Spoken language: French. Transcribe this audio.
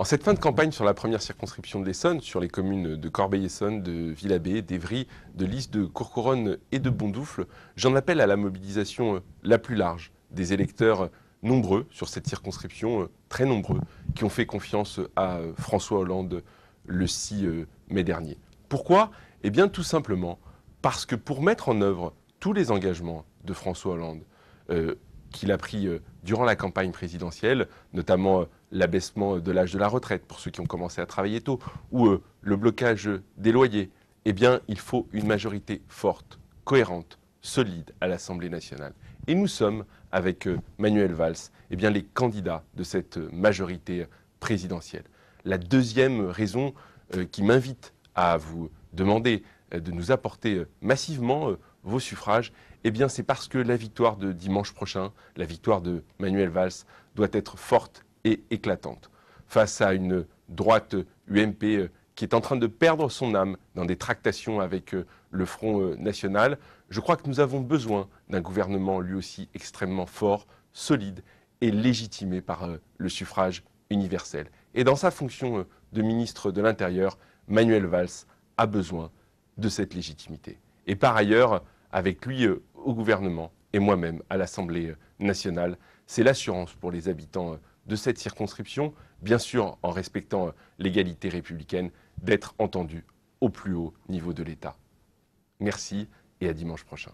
En cette fin de campagne sur la première circonscription de l'Essonne, sur les communes de Corbeil-Essonne, de Villabé, d'Evry, de Lys, de Courcouronne et de Bondoufle, j'en appelle à la mobilisation euh, la plus large des électeurs euh, nombreux sur cette circonscription, euh, très nombreux, qui ont fait confiance à François Hollande le 6 mai dernier. Pourquoi Eh bien tout simplement parce que pour mettre en œuvre tous les engagements de François Hollande, qu'il a pris euh, durant la campagne présidentielle, notamment euh, l'abaissement de l'âge de la retraite pour ceux qui ont commencé à travailler tôt, ou euh, le blocage des loyers, eh bien, il faut une majorité forte, cohérente, solide à l'Assemblée nationale. Et nous sommes, avec Manuel Valls, eh bien, les candidats de cette majorité présidentielle. La deuxième raison qui m'invite à vous demander de nous apporter massivement vos suffrages, eh bien c'est parce que la victoire de dimanche prochain, la victoire de Manuel Valls, doit être forte et éclatante. Face à une droite UMP euh, qui est en train de perdre son âme dans des tractations avec euh, le Front euh, national, je crois que nous avons besoin d'un gouvernement lui aussi extrêmement fort, solide et légitimé par le suffrage universel. Et dans sa fonction de ministre de l'Intérieur, Manuel Valls a besoin de cette légitimité et par ailleurs avec lui euh, au gouvernement et moi-même à l'Assemblée euh, nationale. C'est l'assurance pour les habitants euh, de cette circonscription, bien sûr en respectant l'égalité républicaine, d'être entendus au plus haut niveau de l'État. Merci et à dimanche prochain.